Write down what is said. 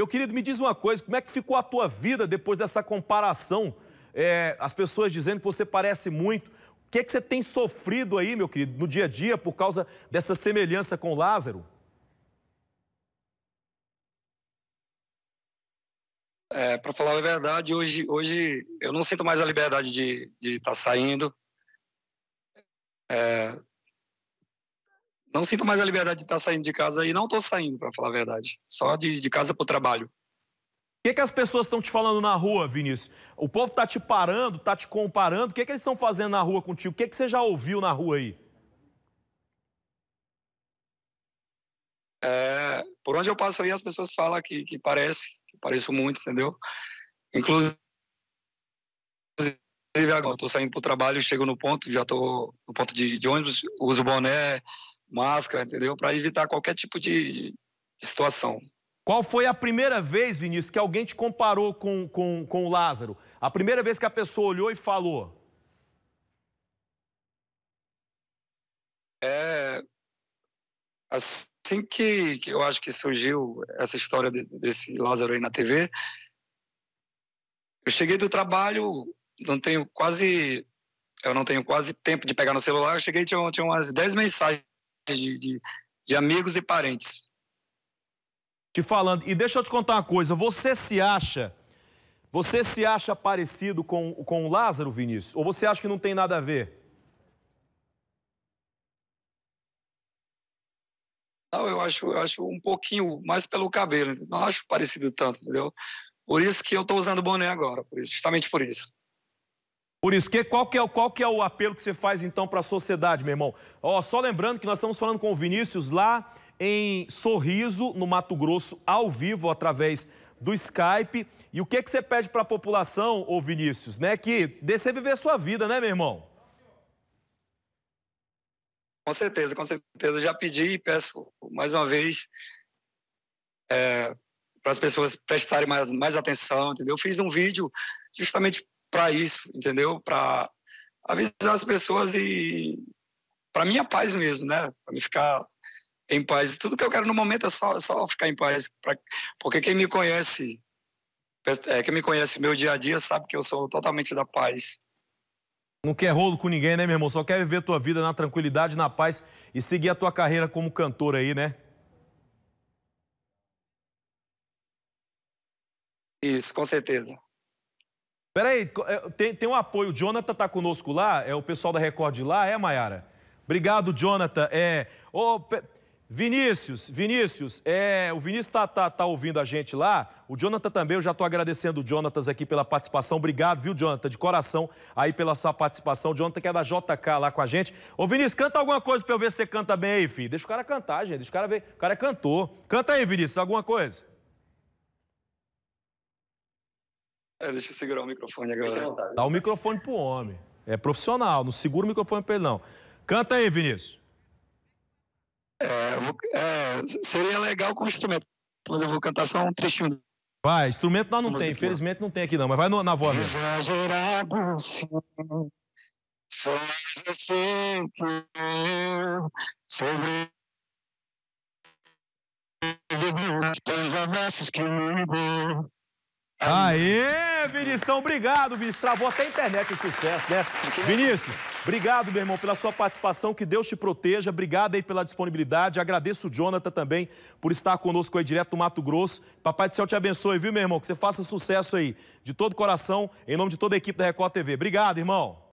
Meu querido, me diz uma coisa, como é que ficou a tua vida depois dessa comparação? É, as pessoas dizendo que você parece muito. O que é que você tem sofrido aí, meu querido, no dia a dia por causa dessa semelhança com Lázaro? É, para falar a verdade, hoje, hoje eu não sinto mais a liberdade de estar de tá saindo. É, não sinto mais a liberdade de estar tá saindo de casa e não estou saindo, para falar a verdade. Só de, de casa para o trabalho. O que, que as pessoas estão te falando na rua, Vinícius? O povo está te parando, está te comparando. O que, que eles estão fazendo na rua contigo? O que, que você já ouviu na rua aí? É, por onde eu passo aí, as pessoas falam que, que parece, que pareço muito, entendeu? Inclusive, agora estou saindo para o trabalho, chego no ponto, já estou no ponto de, de ônibus, uso boné, máscara, entendeu? Para evitar qualquer tipo de, de, situação. Qual foi a primeira vez, Vinícius, que alguém te comparou com, com, com o Lázaro? A primeira vez que a pessoa olhou e falou? É. Assim que, que eu acho que surgiu essa história de, desse Lázaro aí na TV, eu cheguei do trabalho, não tenho quase eu não tenho quase tempo de pegar no celular. Eu cheguei, tinha, tinha umas 10 mensagens de, de, de amigos e parentes. Te falando, e deixa eu te contar uma coisa, você se acha, você se acha parecido com, com o Lázaro, Vinícius? Ou você acha que não tem nada a ver? Não, eu acho, eu acho um pouquinho mais pelo cabelo, não acho parecido tanto, entendeu? Por isso que eu estou usando boné agora, por isso, justamente por isso. Por isso, que, qual, que é, qual que é o apelo que você faz então para a sociedade, meu irmão? Ó, só lembrando que nós estamos falando com o Vinícius lá em Sorriso, no Mato Grosso, ao vivo, através do Skype. E o que, que você pede para a população, ô Vinícius, né? Que deixe viver sua vida, né, meu irmão? Com certeza, com certeza. Já pedi e peço mais uma vez é, para as pessoas prestarem mais, mais atenção, entendeu? Eu fiz um vídeo justamente para isso, entendeu? Para avisar as pessoas e para minha paz mesmo, né? Para me ficar em paz. Tudo que eu quero no momento é só, é só ficar em paz, pra... porque quem me conhece, é, quem me conhece meu dia a dia sabe que eu sou totalmente da paz. Não quer rolo com ninguém, né, meu irmão? Só quer viver tua vida na tranquilidade, na paz e seguir a tua carreira como cantor aí, né? Isso, com certeza. Peraí, é, tem, tem um apoio. O Jonathan tá conosco lá, é o pessoal da Record lá, é, Mayara? Obrigado, Jonathan. É, pe... Vinícius, Vinícius, é, o Vinícius tá, tá, tá ouvindo a gente lá, o Jonathan também, eu já estou agradecendo o Jonathan aqui pela participação, obrigado, viu, Jonathan, de coração aí pela sua participação, o Jonathan que é da JK lá com a gente. Ô, Vinícius, canta alguma coisa para eu ver se você canta bem aí, filho, deixa o cara cantar, gente, deixa o cara ver, o cara é cantor. Canta aí, Vinícius, alguma coisa. É, deixa eu segurar o microfone agora. Dá o microfone pro homem. É profissional, não segura o microfone pra ele, não. Canta aí, Vinícius. É, vou, é, seria legal com o instrumento, mas eu vou cantar só um trechinho. Vai, instrumento nós não tem, infelizmente não tem aqui não, mas vai no, na voz. Exagerado, sim. Só eu que eu sobre os abraços que me deu. Aê, Vinição, obrigado, Vinícius. Travou até a internet o sucesso, né? Vinícius, obrigado, meu irmão, pela sua participação. Que Deus te proteja. Obrigado aí pela disponibilidade. Agradeço o Jonathan também por estar conosco aí direto do Mato Grosso. Papai do Céu te abençoe, viu, meu irmão? Que você faça sucesso aí. De todo coração, em nome de toda a equipe da Record TV. Obrigado, irmão.